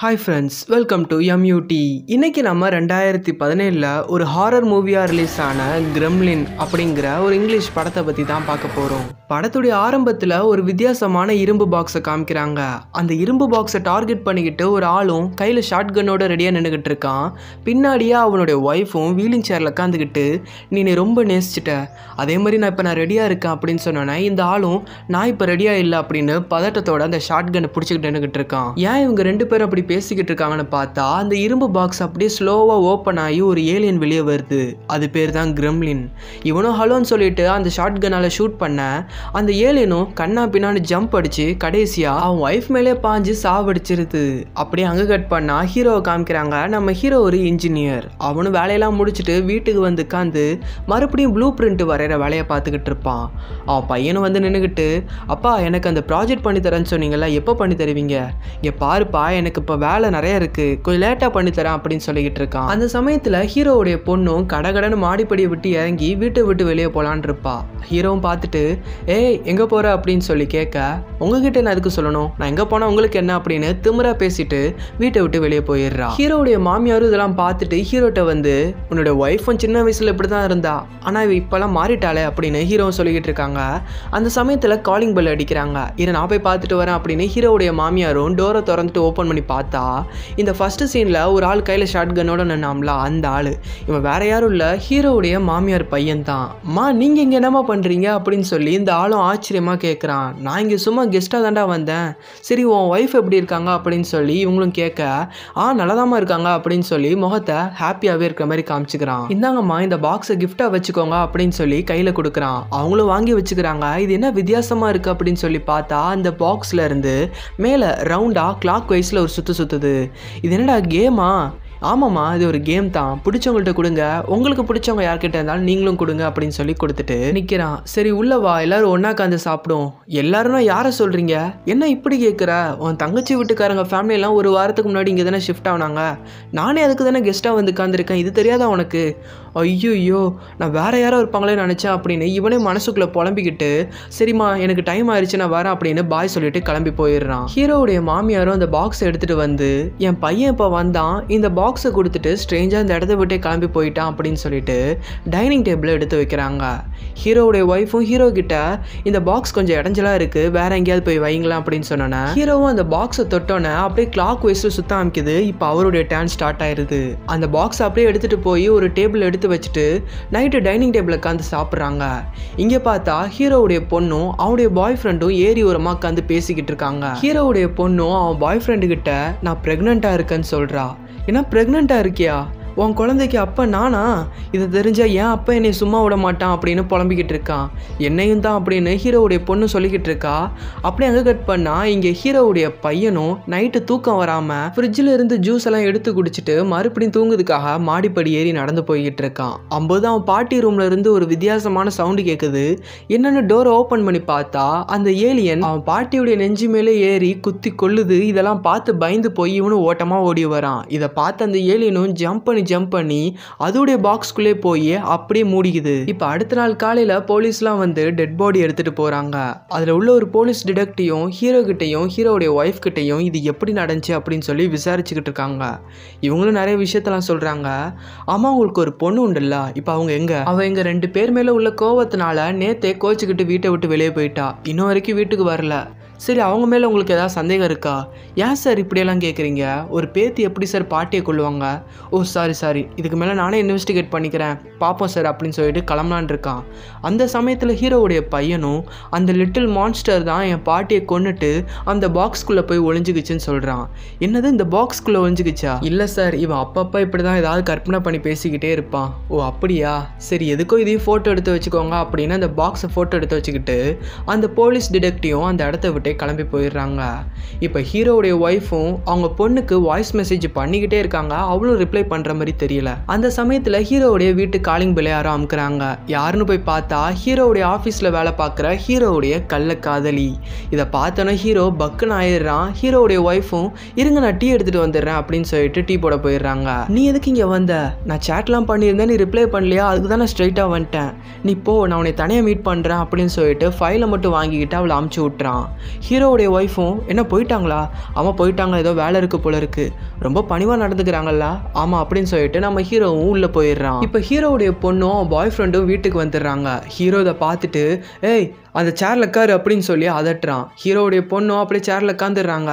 hi friends welcome to எம்யூடி இன்றைக்கி நம்ம ரெண்டாயிரத்தி பதினேழில் ஒரு ஹாரர் மூவியாக ரிலீஸ் ஆன கிரம்லின் அப்படிங்கிற ஒரு இங்கிலீஷ் படத்தை பற்றி தான் பார்க்க போகிறோம் படத்துடைய ஆரம்பத்தில் ஒரு வித்தியாசமான இரும்பு பாக்ஸை காமிக்கிறாங்க அந்த இரும்பு பாக்ஸை டார்கெட் பண்ணிக்கிட்டு ஒரு ஆளும் கையில் ஷார்ட் கன்னோட ரெடியாக நின்றுக்கிட்டு இருக்கான் பின்னாடியே அவனுடைய ஒய்ஃபும் வீலிங் சேரில் உட்காந்துக்கிட்டு நீ ரொம்ப நேசிச்சிட்ட அதே மாதிரி நான் இப்போ நான் ரெடியாக இருக்கேன் அப்படின்னு சொன்னோன்னே இந்த ஆளும் நான் இப்போ ரெடியாக இல்லை அப்படின்னு பதட்டத்தோட அந்த ஷார்ட் கன்னை பிடிச்சிக்கிட்டு நின்றுக்கிட்டு இருக்கான் ஏன் இவங்க ரெண்டு பேரும் அப்படி பேசிக்கிட்டு இருக்காங்கன்னு பார்த்தா அந்த இரும்பு பாக்ஸ் அப்படியே ஸ்லோவாக ஓப்பன் ஆகி ஒரு ஏலியன் வெளியே வருது அது பேர் தான் கிரம்லின் இவனும் ஹலோன்னு சொல்லிட்டு அந்த ஷார்ட் கன்னால் ஷூட் பண்ண அந்த ஏலியனும் கண்ணா பின்னான்னு ஜம்ப் அடிச்சு கடைசியாக அவன் ஒய்ஃப் மேலே பாஞ்சு சாவடிச்சிருது அப்படியே அங்கே கட் பண்ணால் ஹீரோவை காமிக்கிறாங்க நம்ம ஹீரோ ஒரு இன்ஜினியர் அவனும் வேலையெல்லாம் முடிச்சுட்டு வீட்டுக்கு வந்து உட்காந்து மறுபடியும் ப்ளூ பிரிண்ட் வரைகிற வேலையை பார்த்துக்கிட்டு இருப்பான் அவன் பையனும் வந்து நின்றுக்கிட்டு அப்பா எனக்கு அந்த ப்ராஜெக்ட் பண்ணி தரேன்னு சொன்னீங்களா எப்போ பண்ணி தருவீங்க இங்கே பாருப்பா எனக்கு இப்போ வேலை நிறைய இருக்குது கொஞ்சம் லேட்டாக பண்ணி தரேன் அப்படின்னு சொல்லிக்கிட்டு இருக்கான் அந்த சமயத்தில் ஹீரோவுடைய பொண்ணும் கடகடன்னு மாடிப்படியை விட்டு இறங்கி வீட்டை விட்டு வெளியே போலான் இருப்பா ஹீரோவும் பார்த்துட்டு ஏய் எங்கே போகிற அப்படின்னு சொல்லி கேட்க உங்ககிட்ட நான் எதுக்கு சொல்லணும் நான் எங்கே போனால் உங்களுக்கு என்ன அப்படின்னு திமுறா பேசிட்டு வீட்டை விட்டு வெளியே போயிடுறா ஹீரோவுடைய மாமியாரும் இதெல்லாம் பார்த்துட்டு ஹீரோட்ட வந்து உன்னோட ஒய்ஃபும் சின்ன வயசில் இப்படி தான் இருந்தா ஆனால் இவ இப்போல்லாம் மாறிட்டாளே அப்படின்னு ஹீரோ சொல்லிக்கிட்டு இருக்காங்க அந்த சமயத்தில் காலிங் பெல் அடிக்கிறாங்க இதை நான் போய் பார்த்துட்டு வரேன் அப்படின்னு ஹீரோவுடைய மாமியாரும் டோரை திறந்துட்டு ஓப்பன் பண்ணி பார்த்து பார்த்தா இந்த ஃபஸ்ட்டு சீனில் ஒரு ஆள் கையில் ஷார்ட் கன்னோட நின்னாம்ல அந்த ஆள் இவன் வேற யாரும் இல்லை ஹீரோவுடைய மாமியார் பையன் தான் மா நீங்கள் இங்கே என்னம்மா பண்ணுறீங்க அப்படின்னு சொல்லி இந்த ஆளும் ஆச்சரியமாக கேட்குறான் நான் இங்கே சும்மா கெஸ்ட்டாக தாண்டா வந்தேன் சரி உன் ஒய்ஃப் எப்படி இருக்காங்க அப்படின்னு சொல்லி இவங்களும் கேட்க ஆ நல்லதாமா இருக்காங்க அப்படின்னு சொல்லி முகத்தை ஹாப்பியாகவே இருக்கிற மாதிரி காமிச்சுக்கிறான் இந்தாங்கம்மா இந்த பாக்ஸை கிஃப்டாக வச்சுக்கோங்க அப்படின்னு சொல்லி கையில் கொடுக்குறான் அவங்களும் வாங்கி வச்சுக்கிறாங்க இது என்ன வித்தியாசமாக இருக்குது அப்படின்னு சொல்லி பார்த்தா அந்த பாக்ஸில் இருந்து மேலே ரவுண்டாக கிளாக் வைஸில் ஒரு சுற்று சுற்றுது இது என்னடா கேமா ஆமாம்மா இது ஒரு கேம் தான் பிடிச்சவங்கள்ட்ட கொடுங்க உங்களுக்கு பிடிச்சவங்க யார்கிட்ட இருந்தாலும் நீங்களும் கொடுங்க அப்படின்னு சொல்லி கொடுத்துட்டு நிற்கிறான் சரி உள்ளவா வா எல்லாரும் காந்து சாப்பிடும் எல்லாரும்னா யாரை சொல்கிறீங்க என்ன இப்படி கேட்குற உன் தங்கச்சி வீட்டுக்காரங்க ஃபேமிலியெல்லாம் ஒரு வாரத்துக்கு முன்னாடி இங்கே தானே ஷிஃப்ட் ஆனாங்க நானே அதுக்கு தானே கெஸ்ட்டாக வந்து உட்காந்துருக்கேன் இது தெரியாதா உனக்கு ஐயோ நான் வேறு யாரோ இருப்பாங்களே நினச்சேன் அப்படின்னு இவனே மனசுக்குள்ளே புலம்பிக்கிட்டு சரிம்மா எனக்கு டைம் ஆயிடுச்சு நான் வரேன் அப்படின்னு பாய் சொல்லிட்டு கிளம்பி போயிடுறான் ஹீரோவுடைய மாமியாரும் அந்த பாக்ஸை எடுத்துகிட்டு வந்து என் பையன் இப்போ வந்தான் இந்த பாக்ஸை கொடுத்துட்டு ஸ்ட்ரேஞ்சாக இந்த இடத்த விட்டே கிளம்பி போயிட்டான் அப்படின்னு சொல்லிட்டு டைனிங் டேபிளை எடுத்து வைக்கிறாங்க ஹீரோவுடைய ஒய்ஃபும் ஹீரோ கிட்ட இந்த பாக்ஸ் கொஞ்சம் இடைஞ்சலாக இருக்குது வேற எங்கேயாவது போய் வைங்களா அப்படின்னு சொன்னோன்னே ஹீரோவும் அந்த பாக்ஸை தொட்டோன்னே அப்படியே கிளாக் வைஸில் சுத்தம் அமைக்குது இப்போ அவருடைய டேன் ஸ்டார்ட் ஆயிருது அந்த பாக்ஸ் அப்படியே எடுத்துகிட்டு போய் ஒரு டேபிள் எடுத்து எடுத்து வச்சுட்டு நைட்டு டைனிங் டேபிளில் உட்காந்து சாப்பிட்றாங்க இங்கே பார்த்தா ஹீரோவுடைய பொண்ணும் அவனுடைய பாய் ஃப்ரெண்டும் ஏறி ஓரமாக உட்காந்து பேசிக்கிட்டு இருக்காங்க ஹீரோவுடைய பொண்ணும் அவன் பாய் ஃப்ரெண்டு கிட்ட நான் ப்ரெக்னெண்ட்டாக இருக்கேன்னு சொல்கிறா ஏன்னா ப்ரெக்னெண்ட்டாக இருக்கியா உன் குழந்தைக்கு அப்போ நானா இதை தெரிஞ்சால் ஏன் அப்பா என்னை சும்மா விட மாட்டான் அப்படின்னு புலம்பிக்கிட்டு இருக்கான் என்னையும் தான் அப்படின்னு ஹீரோவுடைய பொண்ணு சொல்லிக்கிட்டு இருக்கா அப்படியே அங்கே கட் பண்ணால் இங்கே ஹீரோவுடைய பையனும் நைட்டு தூக்கம் வராமல் ஃப்ரிட்ஜில் இருந்து ஜூஸ் எல்லாம் எடுத்து குடிச்சிட்டு மறுபடியும் தூங்குதுக்காக மாடிப்படி ஏறி நடந்து போய்கிட்டு இருக்கான் அம்போது அவன் பாட்டி ரூமில் இருந்து ஒரு வித்தியாசமான சவுண்டு கேட்குது என்னென்னு டோரை ஓப்பன் பண்ணி பார்த்தா அந்த ஏலியன் அவன் பாட்டியுடைய நெஞ்சு மேலே ஏறி குத்தி கொள்ளுது இதெல்லாம் பார்த்து பயந்து போய் இவனும் ஓட்டமாக ஓடி வரான் இதை பார்த்து அந்த ஏலியனும் ஜம்ப் பண்ணி ஜம்ப் பண்ணி அதோடைய பாக்ஸ்குள்ளே போய் அப்படியே மூடிக்குது இப்போ அடுத்த நாள் காலையில் போலீஸ்லாம் வந்து டெட் பாடி எடுத்துகிட்டு போகிறாங்க அதில் உள்ள ஒரு போலீஸ் டிடக்டையும் ஹீரோ கிட்டையும் ஹீரோடைய ஒய்ஃப் கிட்டையும் இது எப்படி நடந்துச்சு அப்படின்னு சொல்லி விசாரிச்சுக்கிட்டு இருக்காங்க இவங்களும் நிறைய விஷயத்தெல்லாம் சொல்கிறாங்க ஆமாம் அவங்களுக்கு ஒரு பொண்ணு உண்டுல்ல இப்போ அவங்க எங்கே அவள் எங்கள் ரெண்டு பேர் மேலே உள்ள கோவத்தினால நேத்தே கோச்சிக்கிட்டு வீட்டை விட்டு வெளியே போயிட்டா இன்னும் வரைக்கும் வீட்டுக்கு வரல சரி அவங்க மேலே உங்களுக்கு ஏதாவது சந்தேகம் இருக்கா ஏன் சார் இப்படியெல்லாம் கேட்குறீங்க ஒரு பேத்தி எப்படி சார் பாட்டியை கொள்ளுவாங்க ஓ சாரி சாரி இதுக்கு மேலே நானே இன்வெஸ்டிகேட் பண்ணிக்கிறேன் பார்ப்போம் சார் அப்படின்னு சொல்லிட்டு கிளம்பலான் இருக்கான் அந்த சமயத்தில் ஹீரோவுடைய பையனும் அந்த லிட்டில் மான்ஸ்டர் தான் என் பாட்டியை கொண்டுட்டு அந்த பாக்ஸ்குள்ளே போய் ஒழிஞ்சுக்குச்சுன்னு சொல்கிறான் என்னது இந்த பாக்ஸ்குள்ளே ஒழிஞ்சுக்குச்சா இல்லை சார் இவன் அப்பப்போ இப்படி தான் ஏதாவது கற்பனை பண்ணி பேசிக்கிட்டே இருப்பான் ஓ அப்படியா சரி எதுக்கோ இதையும் ஃபோட்டோ எடுத்து வச்சுக்கோங்க அப்படின்னு அந்த பாக்ஸை ஃபோட்டோ எடுத்து வச்சுக்கிட்டு அந்த போலீஸ் டிடெக்டிவும் அந்த இடத்த விட்டு பண்ணிட்டு கிளம்பி போயிடுறாங்க இப்போ ஹீரோவுடைய ஒய்ஃபும் அவங்க பொண்ணுக்கு வாய்ஸ் மெசேஜ் பண்ணிக்கிட்டே இருக்காங்க அவ்வளோ ரிப்ளை பண்ணுற மாதிரி தெரியல அந்த சமயத்தில் ஹீரோவுடைய வீட்டு காலிங் பிள்ளை யாரும் அமுக்குறாங்க யாருன்னு போய் பார்த்தா ஹீரோவுடைய ஆஃபீஸில் வேலை பார்க்குற ஹீரோவுடைய கள்ள காதலி இதை பார்த்தோன்னே ஹீரோ பக்குன்னு ஆயிடுறான் ஹீரோவுடைய ஒய்ஃபும் இருங்க நான் டீ எடுத்துகிட்டு வந்துடுறேன் அப்படின்னு சொல்லிட்டு டீ போட போயிடுறாங்க நீ எதுக்கு இங்கே வந்த நான் சேட்லாம் பண்ணியிருந்தேன் நீ ரிப்ளை பண்ணலையா அதுக்கு தான் நான் ஸ்ட்ரைட்டாக வந்துட்டேன் நீ போ நான் உன்னை தனியாக மீட் பண்ணுறேன் அப்படின்னு சொல்லிட்டு ஃபைலை மட்டும் வாங்கிக்கிட்டு அவளை அமுச்சு விட்றான் ஹீரோவுடைய ஒய்ஃபும் என்ன போயிட்டாங்களா ஆமாம் போயிட்டாங்க ஏதோ வேலை இருக்குது போல இருக்குது ரொம்ப பணிவாக நடந்துக்கிறாங்கல்ல ஆமாம் அப்படின்னு சொல்லிட்டு நம்ம ஹீரோவும் உள்ளே போயிடுறான் இப்போ ஹீரோவுடைய பொண்ணும் பாய் ஃப்ரெண்டும் வீட்டுக்கு வந்துடுறாங்க ஹீரோ இதை பார்த்துட்டு ஏய் அந்த சேரில் உட்காரு அப்படின்னு சொல்லி அதட்டுறான் ஹீரோவுடைய பொண்ணும் அப்படியே சேரில் உட்காந்துடுறாங்க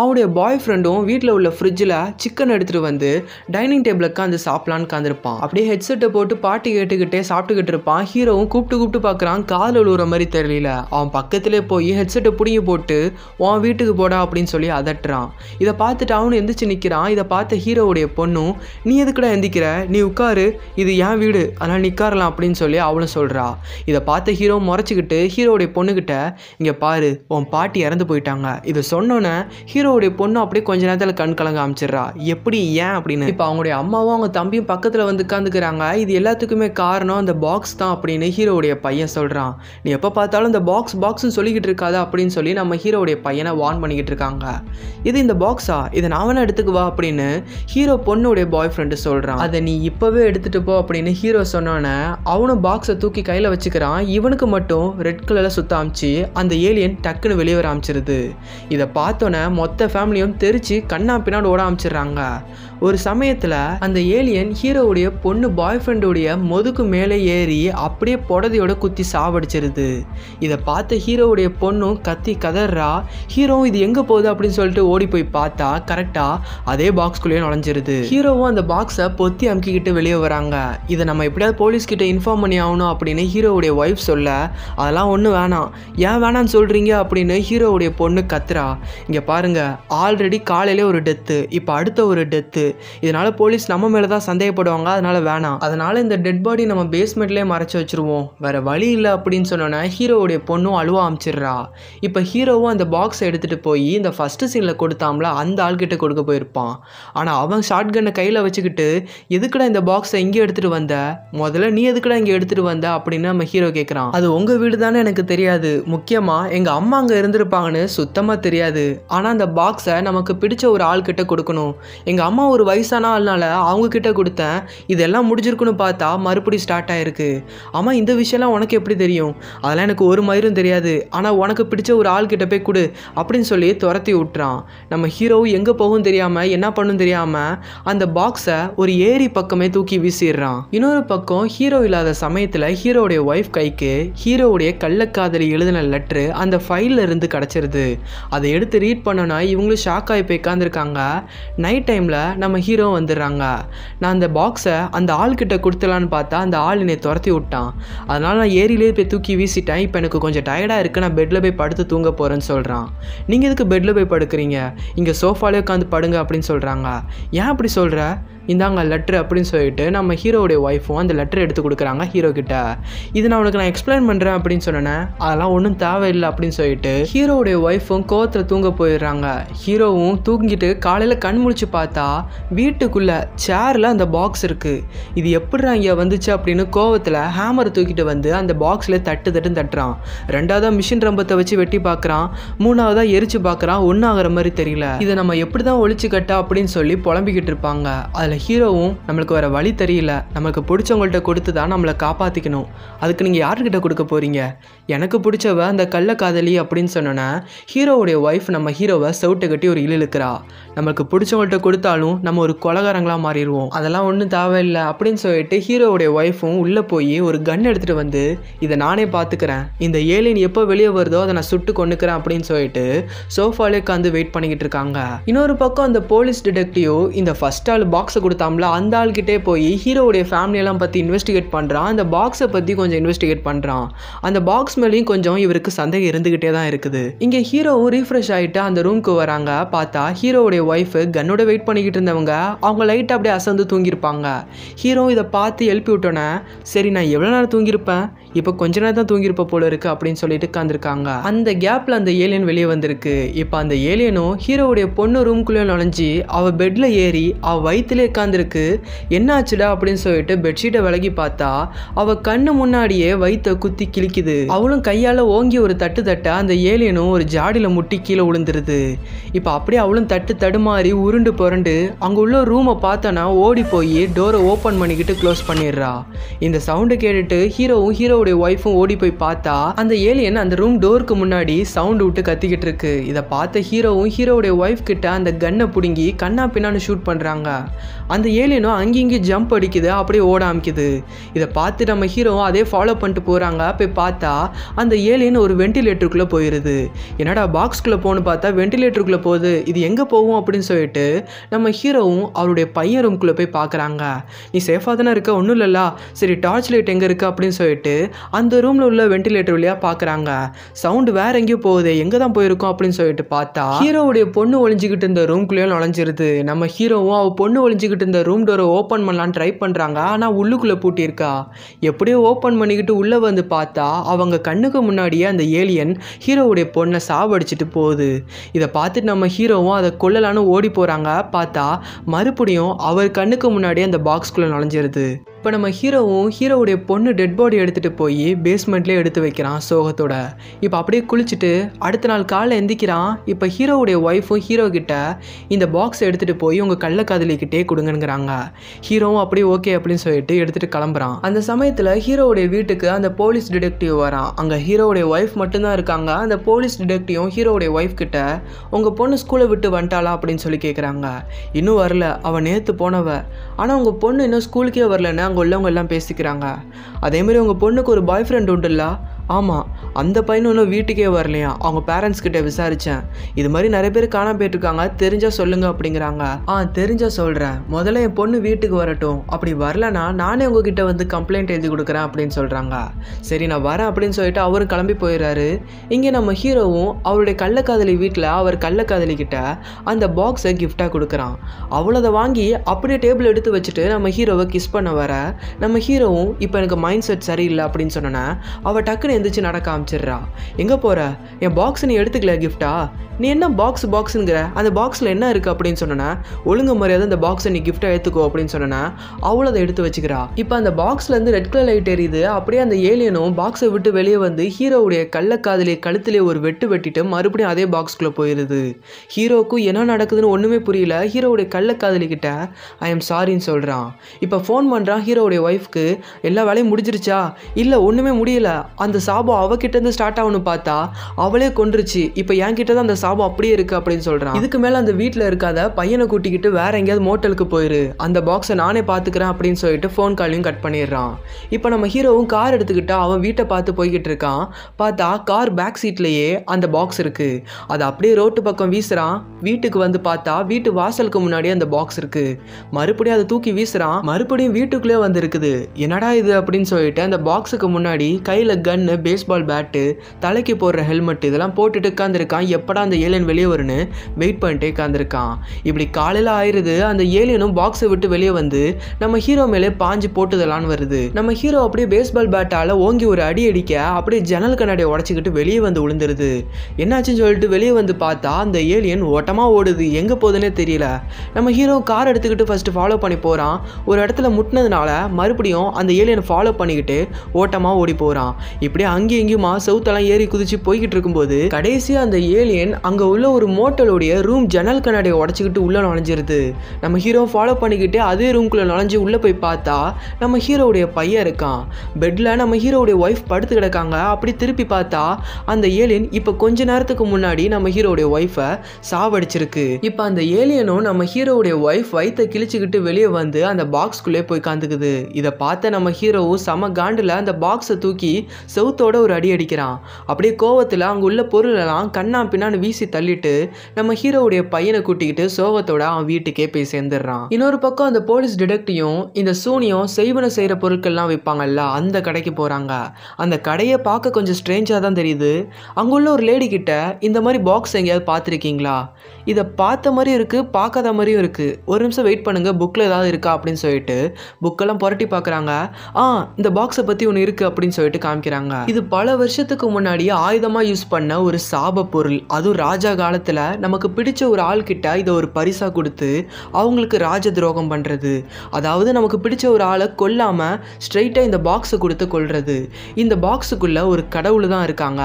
அவனுடைய பாய் ஃப்ரெண்டும் வீட்டில் உள்ள ஃப்ரிட்ஜில் சிக்கன் எடுத்துகிட்டு வந்து டைனிங் டேபிள் உட்காந்து சாப்பிட்லான்னு உட்காந்துருப்பான் அப்படியே ஹெட்செட்டை போட்டு பாட்டு கேட்டுக்கிட்டே சாப்பிட்டுக்கிட்டு இருப்பான் ஹீரோவும் கூப்பிட்டு கூப்பிட்டு பார்க்குறான் கால் உழுவுற மாதிரி தெரியல அவன் பக்கத்துலேயே போய் ஹெட்செட்டை பிடிங்கி போட்டு உன் வீட்டுக்கு போடா அப்படின்னு சொல்லி அதட்டுறான் இதை பார்த்துட்டு அவனு எந்திரிச்சு நிற்கிறான் இதை பார்த்த ஹீரோவுடைய பொண்ணும் நீ எதுக்குடா எந்திக்கிற நீ உட்காரு இது என் வீடு அதனால் நிற்காரலாம் அப்படின்னு சொல்லி அவளும் சொல்கிறா இதை பார்த்த ஹீரோ முறைச்சிக்கிட்டு ஹீரோவுடைய பொண்ணுக்கிட்ட இங்கே பாரு உன் பாட்டி இறந்து போயிட்டாங்க இதை சொன்னோன்னே ஹீரோவுடைய பொண்ணு அப்படியே கொஞ்ச நேரத்தில் கண் கலங்க அமைச்சிடறா எப்படி ஏன் அப்படின்னு இப்போ அவங்களுடைய அம்மாவும் அவங்க தம்பியும் பக்கத்தில் வந்து உட்காந்துக்கிறாங்க இது எல்லாத்துக்குமே காரணம் அந்த பாக்ஸ் தான் அப்படின்னு ஹீரோவுடைய பையன் சொல்கிறான் நீ எப்போ பார்த்தாலும் இந்த பாக்ஸ் பாக்ஸ்ன்னு சொல்லிக்கிட்டு இருக்காது அப்படின்னு சொல்லி நம்ம ஹீரோவுடைய பையனை வார்ன் பண்ணிக்கிட்டு இருக்காங்க இது இந்த பாக்ஸா இதை நான் வேணா எடுத்துக்குவா அப்படின்னு ஹீரோ பொண்ணுடைய பாய் ஃப்ரெண்டு சொல்கிறான் அதை நீ இப்போவே எடுத்துகிட்டு போ அப்படின்னு ஹீரோ சொன்னோன்னே அவனும் பாக்ஸை தூக்கி கையில் வச்சுக்கிறான் இவனுக்கு மட்டும் ரெட் சர்க்கிளெல்லாம் எல்லாம் சுத்த ஆரம்பிச்சு அந்த ஏலியன் டக்குன்னு வெளியே வர ஆரம்பிச்சிருது இதை பார்த்தோன்னே மொத்த ஃபேமிலியும் தெரிச்சு கண்ணா பின்னாடி ஓட ஆரம்பிச்சிடுறாங்க ஒரு சமயத்தில் அந்த ஏலியன் ஹீரோவுடைய பொண்ணு பாய் ஃப்ரெண்டுடைய மொதுக்கு மேலே ஏறி அப்படியே புடதையோட குத்தி சாவடிச்சிருது இதை பார்த்த ஹீரோவுடைய பொண்ணும் கத்தி கதறா ஹீரோவும் இது எங்கே போகுது அப்படின்னு சொல்லிட்டு ஓடி போய் பார்த்தா கரெக்டாக அதே பாக்ஸ்குள்ளேயே நுழைஞ்சிருது ஹீரோவும் அந்த பாக்ஸை பொத்தி அமுக்கிக்கிட்டு வெளியே வராங்க இதை நம்ம எப்படியாவது போலீஸ்கிட்ட இன்ஃபார்ம் பண்ணி ஆகணும் அப்படின்னு ஹீரோவுடைய ஒய்ஃப் சொல்ல அதெல்லாம் ஒன்றும் வேணாம் ஏன் வேணாம்னு சொல்கிறீங்க அப்படின்னு ஹீரோவுடைய பொண்ணு கத்துறா இங்கே பாருங்க ஆல்ரெடி காலையிலே ஒரு டெத்து இப்போ அடுத்த ஒரு டெத்து இதனால் போலீஸ் நம்ம மேலே தான் சந்தேகப்படுவாங்க அதனால் வேணாம் அதனால் இந்த டெட் பாடி நம்ம பேஸ்மெண்ட்லேயே மறைச்சி வச்சுருவோம் வேறு வழி இல்லை அப்படின்னு சொன்னோடனே ஹீரோவுடைய பொண்ணும் அழுவா அமைச்சிடுறா இப்போ ஹீரோவும் அந்த பாக்ஸை எடுத்துகிட்டு போய் இந்த ஃபஸ்ட்டு சீனில் கொடுத்தாமல அந்த ஆள்கிட்ட கொடுக்க போயிருப்பான் ஆனால் அவன் ஷார்ட் கன்னை கையில் வச்சுக்கிட்டு எதுக்குடா இந்த பாக்ஸை இங்கே எடுத்துகிட்டு வந்த முதல்ல நீ எதுக்குடா இங்கே எடுத்துகிட்டு வந்த அப்படின்னு நம்ம ஹீரோ கேட்குறான் அது உங்கள் வீடு தானே எனக்கு தெரியாது முக்கியமாக எங்கள் அம்மா அங்கே இருந்திருப்பாங்கன்னு சுத்தமாக தெரியாது ஆனால் அந்த பாக்ஸை நமக்கு பிடிச்ச ஒரு ஆள்கிட்ட கொடுக்கணும் எங்கள் அம்மா ஒரு ஒரு வயசான ஆள்னால அவங்கக்கிட்ட கொடுத்தேன் இதெல்லாம் முடிஞ்சிருக்குன்னு பார்த்தா மறுபடி ஸ்டார்ட் ஆகிருக்கு ஆமாம் இந்த விஷயம்லாம் உனக்கு எப்படி தெரியும் அதெல்லாம் எனக்கு ஒரு மாதிரியும் தெரியாது ஆனால் உனக்கு பிடிச்ச ஒரு ஆள்கிட்ட போய் கொடு அப்படின்னு சொல்லி துரத்தி விட்டுறான் நம்ம ஹீரோவும் எங்கே போகும் தெரியாமல் என்ன பண்ணும் தெரியாமல் அந்த பாக்ஸை ஒரு ஏரி பக்கமே தூக்கி வீசிடுறான் இன்னொரு பக்கம் ஹீரோ இல்லாத சமயத்தில் ஹீரோடைய ஒய்ஃப் கைக்கு ஹீரோவுடைய கள்ளக்காதலி எழுதின லெட்ரு அந்த ஃபைலில் இருந்து கிடச்சிருது அதை எடுத்து ரீட் பண்ணோன்னா இவங்களும் ஷாக் ஆகி போய் உட்காந்துருக்காங்க நைட் டைமில் நம்ம நம்ம ஹீரோ வந்துடுறாங்க நான் அந்த பாக்ஸை அந்த ஆள்கிட்ட கொடுத்துலான்னு பார்த்தா அந்த ஆள் என்னை துரத்தி விட்டான் அதனால் நான் ஏரியிலே போய் தூக்கி வீசிட்டேன் இப்போ எனக்கு கொஞ்சம் டயர்டாக இருக்குது நான் பெட்டில் போய் படுத்து தூங்க போகிறேன்னு சொல்கிறான் நீங்கள் எதுக்கு பெட்டில் போய் படுக்கிறீங்க இங்கே சோஃபாலே உட்காந்து படுங்க அப்படின்னு சொல்கிறாங்க ஏன் அப்படி சொல்கிற இந்தாங்க லெட்ரு அப்படின்னு சொல்லிட்டு நம்ம ஹீரோவுடைய ஒய்ஃபும் அந்த லெட்டர் எடுத்து கொடுக்குறாங்க ஹீரோ கிட்ட இது நான் அவனுக்கு நான் எக்ஸ்பிளைன் பண்ணுறேன் அப்படின்னு சொன்னேன் அதெல்லாம் ஒன்றும் தேவையில்லை அப்படின்னு சொல்லிட்டு ஹீரோவுடைய ஒய்ஃபும் கோவத்தில் தூங்க போயிடுறாங்க ஹீரோவும் தூங்கிட்டு காலையில் கண் முடிச்சு பார்த்தா வீட்டுக்குள்ளே சேரில் அந்த பாக்ஸ் இருக்குது இது எப்படிடா இங்கே வந்துச்சு அப்படின்னு கோவத்தில் ஹேமரை தூக்கிட்டு வந்து அந்த பாக்ஸில் தட்டு தட்டு தட்டுறான் ரெண்டாவதாக மிஷின் ரம்பத்தை வச்சு வெட்டி பார்க்குறான் மூணாவதாக எரிச்சு பார்க்குறான் ஒன்றாகிற மாதிரி தெரியல இதை நம்ம எப்படி தான் ஒழிச்சு கட்டா அப்படின்னு சொல்லி புலம்பிக்கிட்டு இருப்பாங்க அதில் ஹீரோவும் நம்மளுக்கு வேறு வழி தெரியல நம்மளுக்கு பிடிச்சவங்கள்ட்ட கொடுத்து தான் நம்மளை காப்பாற்றிக்கணும் அதுக்கு நீங்கள் யார்கிட்ட கொடுக்க போகிறீங்க எனக்கு பிடிச்சவ அந்த கள்ள காதலி அப்படின்னு சொன்னோன்னே ஹீரோவுடைய ஒய்ஃப் நம்ம ஹீரோவை செவிட்டை கட்டி ஒரு இழுக்கிறா நம்மளுக்கு பிடிச்சவங்கள்ட்ட கொடுத்தாலும் நம்ம ஒரு கொலகாரங்களாக மாறிடுவோம் அதெல்லாம் ஒன்றும் தேவையில்லை அப்படின்னு சொல்லிட்டு ஹீரோவுடைய ஒய்ஃபும் உள்ளே போய் ஒரு கன் எடுத்துகிட்டு வந்து இதை நானே பார்த்துக்கிறேன் இந்த ஏலியன் எப்போ வெளியே வருதோ அதை நான் சுட்டு கொண்டுக்கிறேன் அப்படின்னு சொல்லிட்டு சோஃபாலே உட்காந்து வெயிட் பண்ணிக்கிட்டு இருக்காங்க இன்னொரு பக்கம் அந்த போலீஸ் டிடெக்டிவ் இந்த ஃபஸ்ட் ஆள் பாக்ஸ் பாக்ஸை கொடுத்தாம்ல அந்த ஆள்கிட்டே போய் ஹீரோவுடைய ஃபேமிலியெல்லாம் பற்றி இன்வெஸ்டிகேட் பண்ணுறான் அந்த பாக்ஸை பற்றி கொஞ்சம் இன்வெஸ்டிகேட் பண்ணுறான் அந்த பாக்ஸ் மேலேயும் கொஞ்சம் இவருக்கு சந்தேகம் இருந்துக்கிட்டே தான் இருக்குது இங்கே ஹீரோவும் ரீஃப்ரெஷ் ஆகிட்டு அந்த ரூம்க்கு வராங்க பார்த்தா ஹீரோவுடைய ஒய்ஃபு கன்னோட வெயிட் பண்ணிக்கிட்டு இருந்தவங்க அவங்க லைட்டாக அப்படியே அசந்து தூங்கியிருப்பாங்க ஹீரோ இதை பார்த்து எழுப்பி விட்டோன்னே சரி நான் எவ்வளோ நேரம் தூங்கியிருப்பேன் இப்போ கொஞ்ச நேரம் தான் தூங்கியிருப்ப போல இருக்கு அப்படின்னு சொல்லிட்டு உட்காந்துருக்காங்க அந்த கேப்பில் அந்த ஏலியன் வெளியே வந்திருக்கு இப்போ அந்த ஏலியனும் ஹீரோவுடைய பொண்ணு ரூம்குள்ளே நுழைஞ்சி அவள் பெட்டில் ஏறி அவள் வயிற்றுலேயே உட்காந்துருக்கு என்னாச்சுடா அப்படின்னு சொல்லிட்டு பெட்ஷீட்டை விலகி பார்த்தா அவள் கண்ணு முன்னாடியே வயிற்ற குத்தி கிழிக்குது அவளும் கையால் ஓங்கி ஒரு தட்டு தட்ட அந்த ஏலியனும் ஒரு ஜாடியில் முட்டி கீழே விழுந்துருது இப்போ அப்படியே அவளும் தட்டு தடுமாறி உருண்டு புரண்டு அங்கே உள்ள ரூமை பார்த்தோன்னா ஓடி போய் டோரை ஓப்பன் பண்ணிக்கிட்டு க்ளோஸ் பண்ணிடுறா இந்த சவுண்டு கேட்டுட்டு ஹீரோவும் ஹீரோவுடைய ஒய்ஃபும் ஓடி போய் பார்த்தா அந்த ஏலியன் அந்த ரூம் டோருக்கு முன்னாடி சவுண்டு விட்டு கத்திக்கிட்டு இருக்கு இதை பார்த்த ஹீரோவும் ஹீரோவுடைய ஒய்ஃப் கிட்ட அந்த கன்னை பிடுங்கி கண்ணா பின்னான்னு ஷூட் பண்ணுறாங்க அந்த ஏலியனும் அங்கேயும் ஜம்ப் அடிக்குது அப்படியே ஓட ஆமிக்குது இதை பார்த்து நம்ம ஹீரோவும் அதே ஃபாலோ பண்ணிட்டு போகிறாங்க போய் பார்த்தா அந்த ஏலியன் ஒரு வெண்டிலேட்டருக்குள்ளே போயிடுது என்னடா பாக்ஸ்குள்ளே போகணும் பார்த்தா வெண்டிலேட்டருக்குள்ளே போகுது இது எங்கே போகும் அப்படின்னு சொல்லிட்டு நம்ம ஹீரோவும் அவருடைய பையன் ரூம்குள்ளே போய் பார்க்குறாங்க நீ சேஃபாக தானே இருக்க ஒன்றும் இல்லைல்ல சரி டார்ச் லைட் எங்கே இருக்குது அப்படின்னு சொல்லிட்டு அந்த ரூமில் உள்ள வெண்டிலேட்டர் வழியாக பார்க்குறாங்க சவுண்டு வேற எங்கேயும் போகுது எங்கே தான் போயிருக்கோம் அப்படின்னு சொல்லிட்டு பார்த்தா ஹீரோவுடைய பொண்ணு ஒழிஞ்சிக்கிட்டு இருந்த ரூம்குள்ளேயே நுழைஞ்சிருது நம்ம ஹீரோவும் அவள் பொண்ணு ஒழிஞ்சிக்கிட்டு இந்த ரூம் டோரை ஓப்பன் பண்ணலான்னு ட்ரை பண்ணுறாங்க ஆனால் உள்ளுக்குள்ளே பூட்டியிருக்கா எப்படியோ ஓப்பன் பண்ணிக்கிட்டு உள்ளே வந்து பார்த்தா அவங்க கண்ணுக்கு முன்னாடியே அந்த ஏலியன் ஹீரோவுடைய பொண்ணை சாவடிச்சிட்டு போகுது இதை பார்த்துட்டு நம்ம ஹீரோவும் அதை கொள்ளலான்னு ஓடி போகிறாங்க பார்த்தா மறுபடியும் அவர் கண்ணுக்கு முன்னாடியே அந்த பாக்ஸ்குள்ளே நுழைஞ்சிருது இப்போ நம்ம ஹீரோவும் ஹீரோவுடைய பொண்ணு டெட் பாடி எடுத்துகிட்டு போய் பேஸ்மெண்ட்லேயே எடுத்து வைக்கிறான் சோகத்தோட இப்போ அப்படியே குளிச்சுட்டு அடுத்த நாள் காலைல எந்திக்கிறான் இப்போ ஹீரோவுடைய ஒய்ஃபும் ஹீரோ கிட்ட இந்த பாக்ஸ் எடுத்துகிட்டு போய் உங்கள் கள்ளக்காதலிக்கிட்டே கொடுங்கனுங்கிறாங்க ஹீரோவும் அப்படியே ஓகே அப்படின்னு சொல்லிட்டு எடுத்துகிட்டு கிளம்புறான் அந்த சமயத்தில் ஹீரோவுடைய வீட்டுக்கு அந்த போலீஸ் டிடெக்டிவ் வரான் அங்கே ஹீரோவுடைய ஒய்ஃப் மட்டும்தான் இருக்காங்க அந்த போலீஸ் டிடெக்டிவும் ஹீரோவுடைய ஒய்ஃப் கிட்ட உங்கள் பொண்ணு ஸ்கூலை விட்டு வந்துட்டாளா அப்படின்னு சொல்லி கேட்குறாங்க இன்னும் வரல அவன் நேற்று போனவ ஆனால் உங்கள் பொண்ணு இன்னும் ஸ்கூலுக்கே வரலன்னா நாங்கள் உள்ளவங்க எல்லாம் பேசிக்கிறாங்க அதேமாதிரி உங்கள் பொண்ணுக்கு ஒரு பாய் ஃப்ரெண்ட் உண்டுல்ல ஆமாம் அந்த பையனும் இன்னும் வீட்டுக்கே வரலையா அவங்க பேரண்ட்ஸ் கிட்டே விசாரித்தேன் இது மாதிரி நிறைய பேர் காணாம போயிட்டுருக்காங்க தெரிஞ்சால் சொல்லுங்கள் அப்படிங்கிறாங்க ஆ தெரிஞ்சால் சொல்கிறேன் முதல்ல என் பொண்ணு வீட்டுக்கு வரட்டும் அப்படி வரலனா நானே உங்ககிட்ட வந்து கம்ப்ளைண்ட் எழுதி கொடுக்குறேன் அப்படின்னு சொல்கிறாங்க சரி நான் வரேன் அப்படின்னு சொல்லிட்டு அவரும் கிளம்பி போயிடுறாரு இங்கே நம்ம ஹீரோவும் அவருடைய கள்ளக்காதலி வீட்டில் அவர் கள்ளக்காதலி கிட்ட அந்த பாக்ஸை கிஃப்டாக கொடுக்குறான் அவ்வளோதை வாங்கி அப்படியே டேபிள் எடுத்து வச்சுட்டு நம்ம ஹீரோவை கிஸ் பண்ண வர நம்ம ஹீரோவும் இப்போ எனக்கு மைண்ட் செட் சரியில்லை அப்படின்னு சொன்னோன்னே அவள் டக்குன்னு எந்திரிச்சு நடக்க ஆரம்பிச்சிடுறா எங்கே போகிற என் பாக்ஸ் நீ எடுத்துக்கல கிஃப்டா நீ என்ன பாக்ஸ் பாக்ஸுங்கிற அந்த பாக்ஸில் என்ன இருக்குது அப்படின்னு சொன்னேன்னா ஒழுங்கு மரியாதை அந்த பாக்ஸை நீ கிஃப்டாக எடுத்துக்கோ அப்படின்னு சொன்னேன்னா அவ்வளோ அதை எடுத்து வச்சுக்கிறா இப்போ அந்த பாக்ஸ்லேருந்து ரெட் கலர் லைட் எரியுது அப்படியே அந்த ஏலியனும் பாக்ஸை விட்டு வெளியே வந்து ஹீரோவுடைய கள்ளக்காதலே கழுத்திலே ஒரு வெட்டு வெட்டிட்டு மறுபடியும் அதே பாக்ஸ்குள்ளே போயிடுது ஹீரோவுக்கும் என்ன நடக்குதுன்னு ஒன்றுமே புரியல ஹீரோவுடைய காதலிக்கிட்ட ஐ எம் சாரின்னு சொல்கிறான் இப்போ ஃபோன் பண்ணுறான் ஹீரோவுடைய ஒய்ஃப்க்கு எல்லா வேலையும் முடிஞ்சிருச்சா இல்லை ஒன்றுமே முடியல அந்த அந்த சாபம் அவகிட்டேருந்து ஸ்டார்ட் ஆகணும் பார்த்தா அவளே கொண்டுருச்சு இப்போ என்கிட்ட தான் அந்த சாபம் அப்படியே இருக்குது அப்படின்னு சொல்கிறான் இதுக்கு மேலே அந்த வீட்டில் இருக்காத பையனை கூட்டிக்கிட்டு வேற எங்கேயாவது மோட்டலுக்கு போயிரு அந்த பாக்ஸை நானே பார்த்துக்கிறேன் அப்படின்னு சொல்லிட்டு ஃபோன் காலையும் கட் பண்ணிடுறான் இப்போ நம்ம ஹீரோவும் கார் எடுத்துக்கிட்டா அவன் வீட்டை பார்த்து போய்கிட்டு இருக்கான் பார்த்தா கார் பேக் சீட்லேயே அந்த பாக்ஸ் இருக்குது அது அப்படியே ரோட்டு பக்கம் வீசுகிறான் வீட்டுக்கு வந்து பார்த்தா வீட்டு வாசலுக்கு முன்னாடியே அந்த பாக்ஸ் இருக்குது மறுபடியும் அதை தூக்கி வீசுகிறான் மறுபடியும் வீட்டுக்குள்ளே வந்து என்னடா இது அப்படின்னு சொல்லிட்டு அந்த பாக்ஸுக்கு முன்னாடி கையில் கன் கையில் பேஸ்பால் பேட்டு தலைக்கு போடுற ஹெல்மெட் இதெல்லாம் போட்டுட்டு உட்காந்துருக்கான் எப்படா அந்த ஏலியன் வெளியே வரும்னு வெயிட் பண்ணிட்டே உட்காந்துருக்கான் இப்படி காலையில் ஆயிடுது அந்த ஏலியனும் பாக்ஸை விட்டு வெளியே வந்து நம்ம ஹீரோ மேலே பாஞ்சு போட்டுதலான்னு வருது நம்ம ஹீரோ அப்படியே பேஸ்பால் பேட்டால் ஓங்கி ஒரு அடி அடிக்க அப்படியே ஜன்னல் கண்ணாடியை உடச்சிக்கிட்டு வெளியே வந்து விழுந்துருது என்னாச்சுன்னு சொல்லிட்டு வெளியே வந்து பார்த்தா அந்த ஏலியன் ஓட்டமாக ஓடுது எங்கே போகுதுன்னே தெரியல நம்ம ஹீரோ கார் எடுத்துக்கிட்டு ஃபஸ்ட்டு ஃபாலோ பண்ணி போகிறான் ஒரு இடத்துல முட்டினதுனால மறுபடியும் அந்த ஏலியனை ஃபாலோ பண்ணிக்கிட்டு ஓட்டமாக ஓடி போகிறான் இப்படி அப்படியே அங்கேயும் இங்கேயுமா சவுத்தெல்லாம் ஏறி குதிச்சு போய்கிட்டு இருக்கும்போது கடைசியாக அந்த ஏலியன் அங்கே உள்ள ஒரு மோட்டலுடைய ரூம் ஜன்னல் கண்ணாடியை உடச்சிக்கிட்டு உள்ளே நுழைஞ்சிருது நம்ம ஹீரோ ஃபாலோ பண்ணிக்கிட்டு அதே ரூம்குள்ளே நுழைஞ்சு உள்ளே போய் பார்த்தா நம்ம ஹீரோவுடைய பையன் இருக்கான் பெட்டில் நம்ம ஹீரோவுடைய ஒய்ஃப் படுத்து கிடக்காங்க அப்படி திருப்பி பார்த்தா அந்த ஏலியன் இப்போ கொஞ்ச நேரத்துக்கு முன்னாடி நம்ம ஹீரோவுடைய ஒய்ஃபை சாவடிச்சிருக்கு இப்போ அந்த ஏலியனும் நம்ம ஹீரோவுடைய ஒய்ஃப் வயிற்றை கிழிச்சுக்கிட்டு வெளியே வந்து அந்த பாக்ஸ்குள்ளே போய் காந்துக்குது இதை பார்த்த நம்ம ஹீரோவும் சம காண்டில் அந்த பாக்ஸை தூக்கி செவ் கவுத்தோட ஒரு அடி அடிக்கிறான் அப்படியே கோவத்தில் அங்கே உள்ள பொருளெல்லாம் கண்ணா பின்னான்னு வீசி தள்ளிட்டு நம்ம ஹீரோவுடைய பையனை கூட்டிக்கிட்டு சோகத்தோட அவன் வீட்டுக்கே போய் சேர்ந்துடுறான் இன்னொரு பக்கம் அந்த போலீஸ் டிடெக்டிவும் இந்த சூனியம் செய்வன செய்கிற பொருட்கள்லாம் வைப்பாங்கல்ல அந்த கடைக்கு போகிறாங்க அந்த கடையை பார்க்க கொஞ்சம் ஸ்ட்ரேஞ்சாக தான் தெரியுது அங்குள்ள ஒரு லேடி கிட்ட இந்த மாதிரி பாக்ஸ் எங்கேயாவது பார்த்துருக்கீங்களா இதை பார்த்த மாதிரியும் இருக்குது பார்க்காத மாதிரியும் இருக்குது ஒரு நிமிஷம் வெயிட் பண்ணுங்கள் புக்கில் ஏதாவது இருக்கா அப்படின்னு சொல்லிட்டு புக்கெல்லாம் புரட்டி பார்க்குறாங்க ஆ இந்த பாக்ஸை பற்றி ஒன்று இருக்குது அப்படின்னு சொல்லிட்டு காமிக்கிறாங்க இது பல வருஷத்துக்கு முன்னாடி ஆயுதமா யூஸ் பண்ண ஒரு சாப பொருள் அதுவும் ராஜா காலத்துல நமக்கு பிடிச்ச ஒரு ஆள் கிட்ட இதை ஒரு பரிசா கொடுத்து அவங்களுக்கு ராஜ துரோகம் பண்றது அதாவது நமக்கு பிடிச்ச ஒரு ஆளை கொல்லாம ஸ்ட்ரைட்டா இந்த பாக்ஸை கொடுத்து கொள்றது இந்த பாக்ஸுக்குள்ள ஒரு கடவுள் தான் இருக்காங்க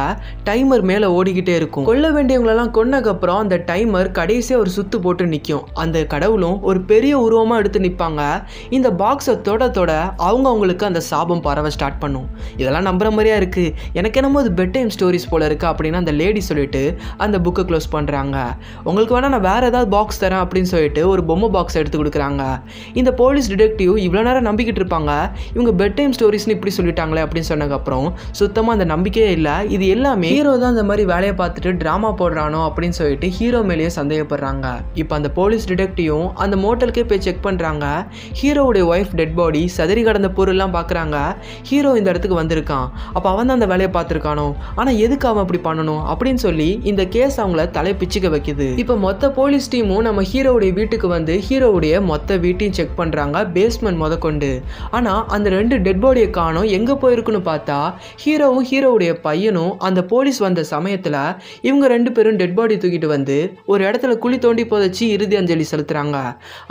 டைமர் மேல ஓடிக்கிட்டே இருக்கும் கொல்ல வேண்டியவங்களெல்லாம் கொன்னக்கப்புறம் அந்த டைமர் கடைசியா ஒரு சுத்து போட்டு நிற்கும் அந்த கடவுளும் ஒரு பெரிய உருவமா எடுத்து நிற்பாங்க இந்த பாக்ஸை தொட தொட அவங்க அவங்களுக்கு அந்த சாபம் பரவ ஸ்டார்ட் பண்ணும் இதெல்லாம் நம்புற மாதிரியா இருக்குது எனக்கு என்னமோ அது பெட் டைம் ஸ்டோரிஸ் போல் இருக்குது அப்படின்னு அந்த லேடி சொல்லிட்டு அந்த புக்கை க்ளோஸ் பண்ணுறாங்க உங்களுக்கு வேணால் நான் வேறு ஏதாவது பாக்ஸ் தரேன் அப்படின்னு சொல்லிட்டு ஒரு பொம்மை பாக்ஸ் எடுத்து கொடுக்குறாங்க இந்த போலீஸ் டிடெக்டிவ் இவ்வளோ நேரம் நம்பிக்கிட்டு இருப்பாங்க இவங்க பெட் டைம் ஸ்டோரிஸ்னு இப்படி சொல்லிட்டாங்களே அப்படின்னு சொன்னதுக்கப்புறம் சுத்தமாக அந்த நம்பிக்கையே இல்லை இது எல்லாமே ஹீரோ தான் இந்த மாதிரி வேலையை பார்த்துட்டு ட்ராமா போடுறானோ அப்படின்னு சொல்லிட்டு ஹீரோ மேலேயே சந்தேகப்படுறாங்க இப்போ அந்த போலீஸ் டிடெக்டிவும் அந்த மோட்டலுக்கே போய் செக் பண்ணுறாங்க ஹீரோவுடைய ஒய்ஃப் டெட் பாடி சதறி கடந்த பொருள்லாம் பார்க்குறாங்க ஹீரோ இந்த இடத்துக்கு வந்திருக்கான் அப்போ அவன் தான் அந்த வேலையை பார்த்துருக்கானோ ஆனால் எதுக்கு அவன் அப்படி பண்ணணும் அப்படின்னு சொல்லி இந்த கேஸ் அவங்கள தலை பிச்சுக்க வைக்குது இப்போ மொத்த போலீஸ் டீமும் நம்ம ஹீரோவுடைய வீட்டுக்கு வந்து ஹீரோவுடைய மொத்த வீட்டையும் செக் பண்ணுறாங்க பேஸ்மெண்ட் முத கொண்டு ஆனால் அந்த ரெண்டு டெட் பாடியை காணும் எங்கே போயிருக்குன்னு பார்த்தா ஹீரோவும் ஹீரோவுடைய பையனும் அந்த போலீஸ் வந்த சமயத்தில் இவங்க ரெண்டு பேரும் டெட் பாடி தூக்கிட்டு வந்து ஒரு இடத்துல குழி தோண்டி புதைச்சி இறுதி அஞ்சலி செலுத்துகிறாங்க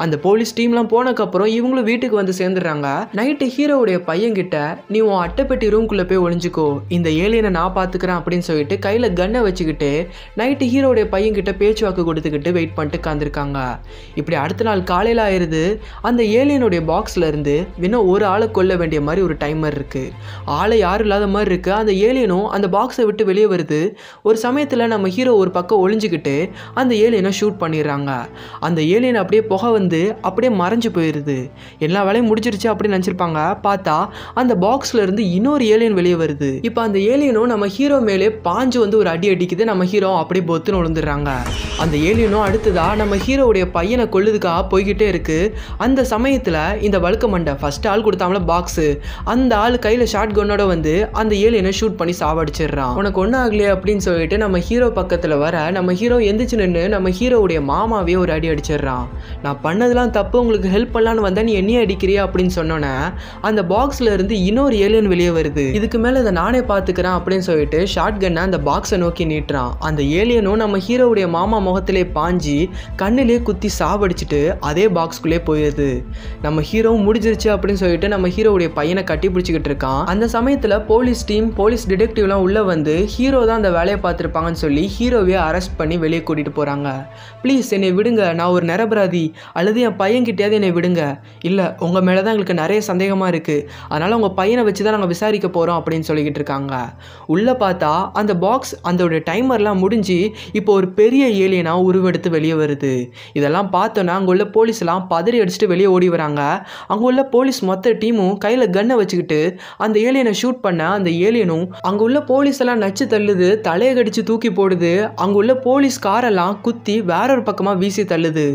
அந்த போலீஸ் டீம்லாம் போனக்கப்புறம் இவங்களும் வீட்டுக்கு வந்து சேர்ந்துடுறாங்க நைட்டு ஹீரோவுடைய பையன் கிட்ட நீ உன் அட்டைப்பெட்டி ரூம்குள்ளே போய் ஒளிஞ்சு வச்சுக்கோ இந்த ஏலியனை நான் பார்த்துக்கிறேன் அப்படின்னு சொல்லிட்டு கையில் கன்னை வச்சுக்கிட்டு நைட்டு ஹீரோடைய பையன்கிட்ட பேச்சுவாக்கு கொடுத்துக்கிட்டு வெயிட் பண்ணிட்டு காந்திருக்காங்க இப்படி அடுத்த நாள் காலையில் ஆயிடுது அந்த ஏலியனுடைய பாக்ஸில் இருந்து இன்னும் ஒரு ஆளை கொல்ல வேண்டிய மாதிரி ஒரு டைமர் இருக்குது ஆளை யாரும் இல்லாத மாதிரி இருக்குது அந்த ஏலியனும் அந்த பாக்ஸை விட்டு வெளியே வருது ஒரு சமயத்தில் நம்ம ஹீரோ ஒரு பக்கம் ஒளிஞ்சிக்கிட்டு அந்த ஏலியனை ஷூட் பண்ணிடுறாங்க அந்த ஏலியன் அப்படியே புகை வந்து அப்படியே மறைஞ்சு போயிடுது எல்லா வேலையும் முடிஞ்சிருச்சு அப்படின்னு நினச்சிருப்பாங்க பார்த்தா அந்த பாக்ஸில் இருந்து இன்னொரு ஏலியன் வெளியே வருது வருது இப்போ அந்த ஏலியனும் நம்ம ஹீரோ மேலே பாஞ்சு வந்து ஒரு அடி அடிக்குது நம்ம ஹீரோ அப்படியே பொத்துன்னு விழுந்துடுறாங்க அந்த ஏலியனும் அடுத்ததா நம்ம ஹீரோவுடைய பையனை கொள்ளுதுக்காக போய்கிட்டே இருக்கு அந்த சமயத்தில் இந்த வழுக்க மண்டை ஃபர்ஸ்ட் ஆள் கொடுத்தாமல பாக்ஸு அந்த ஆள் கையில் ஷார்ட் கன்னோட வந்து அந்த ஏலியனை ஷூட் பண்ணி சாவடிச்சிடுறான் உனக்கு ஒன்றும் ஆகலையே அப்படின்னு சொல்லிட்டு நம்ம ஹீரோ பக்கத்தில் வர நம்ம ஹீரோ எந்திரிச்சு நின்று நம்ம ஹீரோவுடைய மாமாவே ஒரு அடி அடிச்சிடுறான் நான் பண்ணதெல்லாம் தப்பு உங்களுக்கு ஹெல்ப் பண்ணலான்னு வந்தா நீ என்னையே அடிக்கிறியா அப்படின்னு சொன்னோன்னே அந்த பாக்ஸில் இருந்து இன்னொரு ஏலியன் வெளியே வருது இதுக்கு மேலே அதை நானே பார்த்துக்கிறேன் அப்படின்னு சொல்லிட்டு ஷார்ட் கன்னை அந்த பாக்ஸை நோக்கி நீட்டுறான் அந்த ஏலியனும் நம்ம ஹீரோவுடைய மாமா முகத்திலே பாஞ்சி கண்ணிலே குத்தி சாவடிச்சுட்டு அதே பாக்ஸ்குள்ளே போயிடுது நம்ம ஹீரோ முடிஞ்சிருச்சு அப்படின்னு சொல்லிட்டு நம்ம ஹீரோவுடைய பையனை கட்டி பிடிச்சிக்கிட்டு இருக்கான் அந்த சமயத்தில் போலீஸ் டீம் போலீஸ் டிடெக்டிவ்லாம் உள்ளே வந்து ஹீரோ தான் அந்த வேலையை பார்த்துருப்பாங்கன்னு சொல்லி ஹீரோவே அரெஸ்ட் பண்ணி வெளியே கூட்டிகிட்டு போகிறாங்க ப்ளீஸ் என்னை விடுங்க நான் ஒரு நிரபராதி அல்லது என் பையன்கிட்டயாவது என்னை விடுங்க இல்லை உங்கள் மேலே தான் எங்களுக்கு நிறைய சந்தேகமாக இருக்குது அதனால் உங்கள் பையனை வச்சு தான் நாங்கள் விசாரிக்க போகிறோம் அப்படின்னு சொல்லி சொல்லிக்கிட்டு இருக்காங்க உள்ளே பார்த்தா அந்த பாக்ஸ் அதோட டைமர்லாம் முடிஞ்சு இப்போ ஒரு பெரிய ஏலியனாக உருவெடுத்து வெளியே வருது இதெல்லாம் பார்த்தோன்னா அங்கே உள்ள போலீஸ்லாம் பதறி அடிச்சுட்டு வெளியே ஓடி வராங்க அங்கே உள்ள போலீஸ் மொத்த டீமும் கையில் கன்னை வச்சுக்கிட்டு அந்த ஏலியனை ஷூட் பண்ண அந்த ஏலியனும் அங்கே உள்ள போலீஸ் எல்லாம் நச்சு தள்ளுது தலையை கடிச்சு தூக்கி போடுது அங்கே உள்ள போலீஸ் காரெல்லாம் குத்தி வேற ஒரு பக்கமாக வீசி தள்ளுது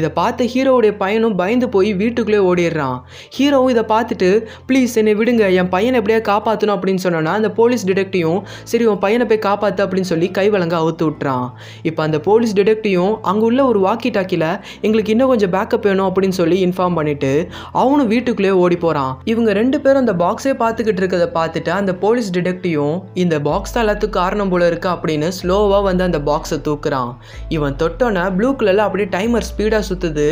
இதை பார்த்து ஹீரோவுடைய பையனும் பயந்து போய் வீட்டுக்குள்ளே ஓடிடுறான் ஹீரோவும் இதை பார்த்துட்டு ப்ளீஸ் என்னை விடுங்க என் பையனை எப்படியா காப்பாற்றணும் அப்படின்னு சொன்னோன்னா அந்த போலீஸ் டிடெக்டிவும் சரி உன் பையனை போய் காப்பாற்று அப்படின்னு சொல்லி கைவழங்க அவுத்து விட்டுறான் இப்போ அந்த போலீஸ் டிடெக்டிவும் அங்கே உள்ள ஒரு வாக்கி டாக்கியில் எங்களுக்கு இன்னும் கொஞ்சம் பேக்கப் வேணும் அப்படின்னு சொல்லி இன்ஃபார்ம் பண்ணிட்டு அவனும் வீட்டுக்குள்ளேயே ஓடி போகிறான் இவங்க ரெண்டு பேரும் அந்த பாக்ஸே பார்த்துக்கிட்டு இருக்கிறத பார்த்துட்டு அந்த போலீஸ் டிடெக்டிவும் இந்த பாக்ஸ் தான் எல்லாத்துக்கும் காரணம் போல இருக்கா அப்படின்னு ஸ்லோவாக வந்து அந்த பாக்ஸை தூக்குறான் இவன் தொட்டோன்னே ப்ளூ கலரில் அப்படியே டைமர் ஸ்பீடாக சுற்றுது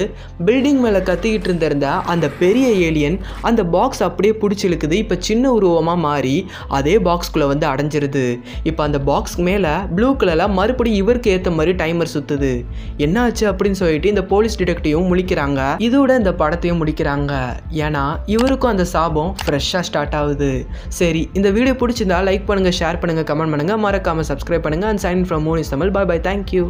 பில்டிங் மேலே கத்திக்கிட்டு இருந்திருந்த அந்த பெரிய ஏலியன் அந்த பாக்ஸ் அப்படியே பிடிச்சிருக்குது இப்போ சின்ன உருவமாக மாறி அதே பாக்ஸ்குள்ளே வந்து அடைஞ்சிருது இப்போ அந்த பாக்ஸ் மேலே ப்ளூ கலரில் மறுபடியும் இவருக்கு ஏற்ற மாதிரி டைமர் சுற்றுது என்னாச்சு அப்படின்னு சொல்லிட்டு இந்த போலீஸ் டிடெக்டிவும் முடிக்கிறாங்க இதோட இந்த படத்தையும் முடிக்கிறாங்க ஏன்னா இவருக்கும் அந்த சாபம் ஃப்ரெஷ்ஷாக ஸ்டார்ட் ஆகுது சரி இந்த வீடியோ பிடிச்சிருந்தா லைக் பண்ணுங்கள் ஷேர் பண்ணுங்கள் கமெண்ட் பண்ணுங்கள் மறக்காமல் சப்ஸ்கிரைப் பண்ணுங்கள் and sign from Monis Tamil bye bye thank you